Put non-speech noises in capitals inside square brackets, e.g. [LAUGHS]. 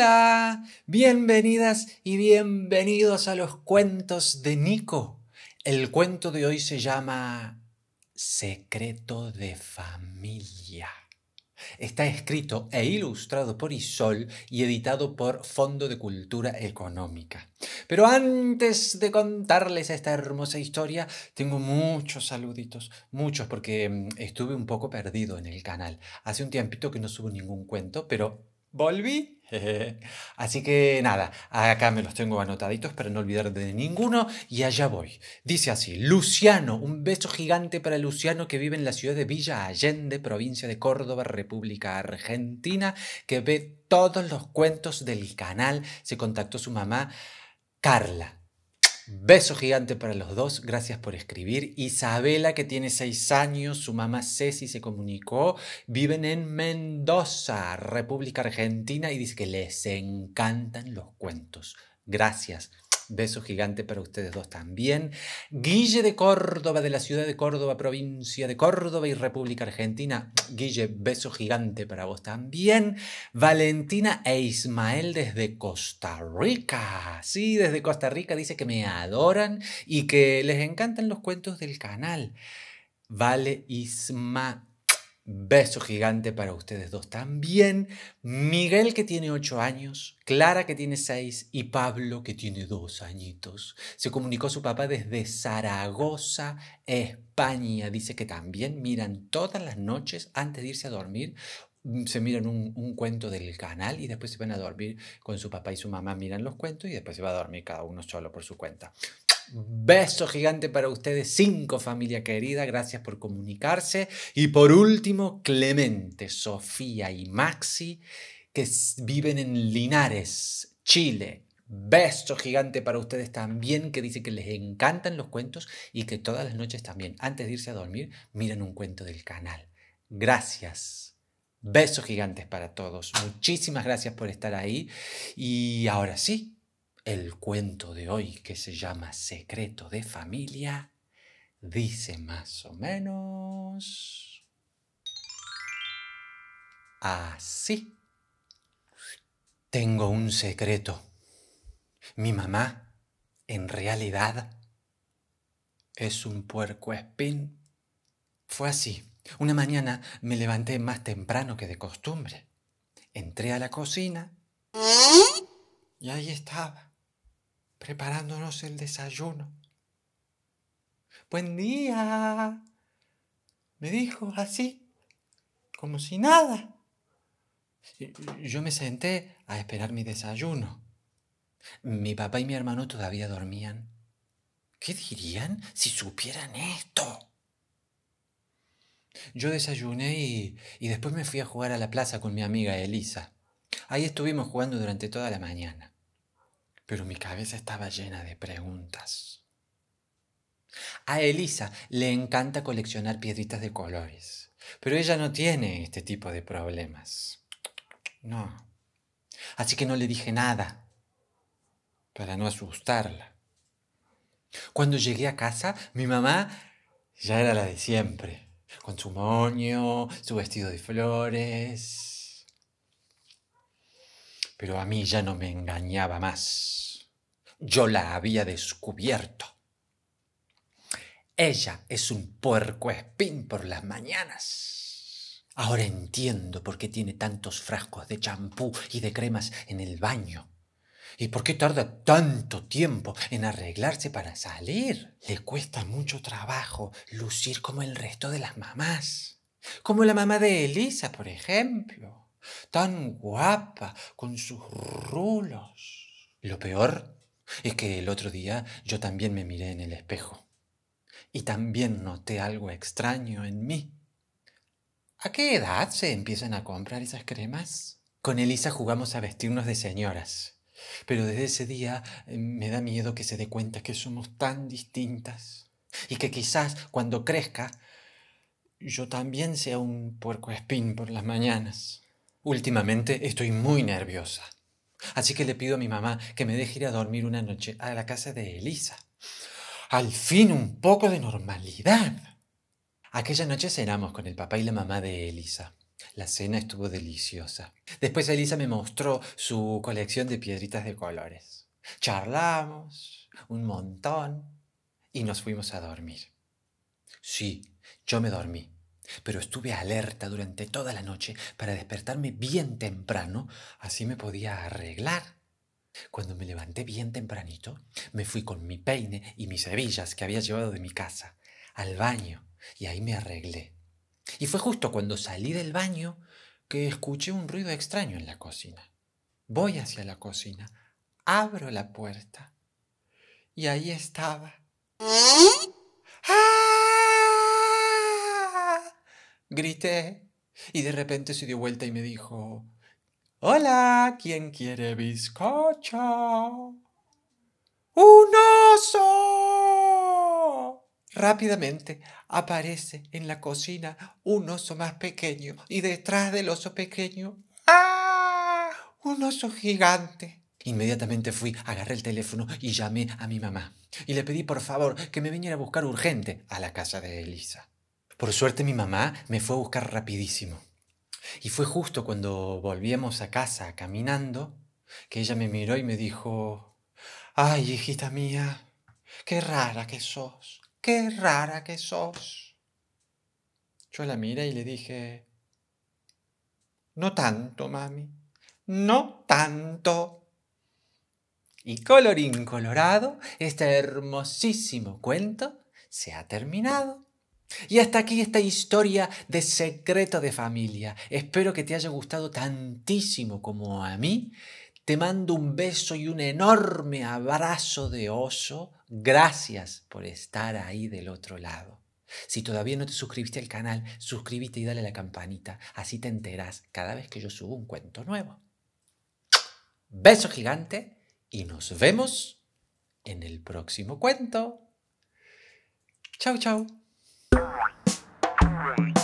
Hola, bienvenidas y bienvenidos a los cuentos de Nico. El cuento de hoy se llama Secreto de familia. Está escrito e ilustrado por Isol y editado por Fondo de Cultura Económica. Pero antes de contarles esta hermosa historia, tengo muchos saluditos, muchos, porque mm, estuve un poco perdido en el canal. Hace un tiempito que no subo ningún cuento, pero volví [LAUGHS] Así que nada, acá me los tengo anotaditos para no olvidar de ninguno y allá voy. Dice así, Luciano, un beso gigante para Luciano que vive en la ciudad de Villa Allende, provincia de Córdoba, República Argentina, que ve todos los cuentos del canal. Se contactó su mamá, Carla. Beso gigante para los dos, gracias por escribir. Isabela, que tiene seis años, su mamá Ceci se comunicó, viven en Mendoza, República Argentina, y dice que les encantan los cuentos. Gracias. Beso gigante para ustedes dos también. Guille de Córdoba, de la ciudad de Córdoba, provincia de Córdoba y República Argentina. Guille, beso gigante para vos también. Valentina e Ismael desde Costa Rica. Sí, desde Costa Rica dice que me adoran y que les encantan los cuentos del canal. Vale, Ismael. Beso gigante para ustedes dos también. Miguel que tiene ocho años, Clara que tiene seis y Pablo que tiene dos añitos. Se comunicó su papá desde Zaragoza, España. Dice que también miran todas las noches antes de irse a dormir. Se miran un, un cuento del canal y después se van a dormir con su papá y su mamá, miran los cuentos y después se va a dormir cada uno solo por su cuenta. Beso gigante para ustedes, cinco familia querida, gracias por comunicarse. Y por último, Clemente, Sofía y Maxi, que viven en Linares, Chile. Beso gigante para ustedes también, que dice que les encantan los cuentos y que todas las noches también, antes de irse a dormir, miran un cuento del canal. Gracias. Besos gigantes para todos. Muchísimas gracias por estar ahí. Y ahora sí, el cuento de hoy, que se llama Secreto de Familia, dice más o menos así. Tengo un secreto. Mi mamá, en realidad, es un puerco espín. Fue así. Una mañana me levanté más temprano que de costumbre. Entré a la cocina ¿Eh? y ahí estaba preparándonos el desayuno. Buen día, me dijo así, como si nada. Yo me senté a esperar mi desayuno. Mi papá y mi hermano todavía dormían. ¿Qué dirían si supieran esto? Yo desayuné y, después me fui a jugar a la plaza con mi amiga Elisa. Ahí estuvimos jugando durante toda la mañana pero mi cabeza estaba llena de preguntas. A Elisa le encanta coleccionar piedritas de colores, pero ella no tiene este tipo de problemas. No. Así que no le dije nada, para no asustarla. Cuando llegué a casa, mi mamá ya era la de siempre, con su moño, su vestido de flores, pero a mí ya no me engañaba más. Yo la había descubierto. Ella es un puerco espín por las mañanas. Ahora entiendo por qué tiene tantos frascos de champú y de cremas en el baño. ¿Y por qué tarda tanto tiempo en arreglarse para salir? Le cuesta mucho trabajo lucir como el resto de las mamás. Como la mamá de Elisa, por ejemplo tan guapa, con sus rulos. Lo peor es que el otro día yo también me miré en el espejo y también noté algo extraño en mí. ¿A qué edad se empiezan a comprar esas cremas? Con Elisa jugamos a vestirnos de señoras, pero desde ese día eh, me da miedo que se dé cuenta que somos tan distintas y que quizás cuando crezca yo también sea un puerco espín por las mañanas. Últimamente estoy muy nerviosa. Así que le pido a mi mamá que me deje ir a dormir una noche a la casa de Elisa. Al fin un poco de normalidad. Aquella noche cenamos con el papá y la mamá de Elisa. La cena estuvo deliciosa. Después Elisa me mostró su colección de piedritas de colores. Charlamos un montón y nos fuimos a dormir. Sí, yo me dormí pero estuve alerta durante toda la noche para despertarme bien temprano, así me podía arreglar. Cuando me levanté bien tempranito, me fui con mi peine y mis hebillas que había llevado de mi casa al baño y ahí me arreglé. Y fue justo cuando salí del baño que escuché un ruido extraño en la cocina. Voy hacia la cocina, abro la puerta y ahí estaba. ¿Eh? ¡Ah! Grité y de repente se dio vuelta y me dijo, Hola, ¿quién quiere bizcocho? ¡Un oso! Rápidamente aparece en la cocina un oso más pequeño y detrás del oso pequeño ¡ah! Un oso gigante. Inmediatamente fui, agarré el teléfono y llamé a mi mamá. Y le pedí por favor que me viniera a buscar urgente a la casa de Elisa. Por suerte mi mamá me fue a buscar rapidísimo. Y fue justo cuando volvíamos a casa caminando que ella me miró y me dijo, ay, hijita mía, qué rara que sos, qué rara que sos. Yo la miré y le dije, no tanto, mami, no tanto. Y colorín colorado, este hermosísimo cuento se ha terminado. Y hasta aquí esta historia de secreto de familia. Espero que te haya gustado tantísimo como a mí. Te mando un beso y un enorme abrazo de oso. Gracias por estar ahí del otro lado. Si todavía no te suscribiste al canal, suscríbete y dale a la campanita. Así te enterás cada vez que yo subo un cuento nuevo. Beso gigante y nos vemos en el próximo cuento. Chau, chau. Right.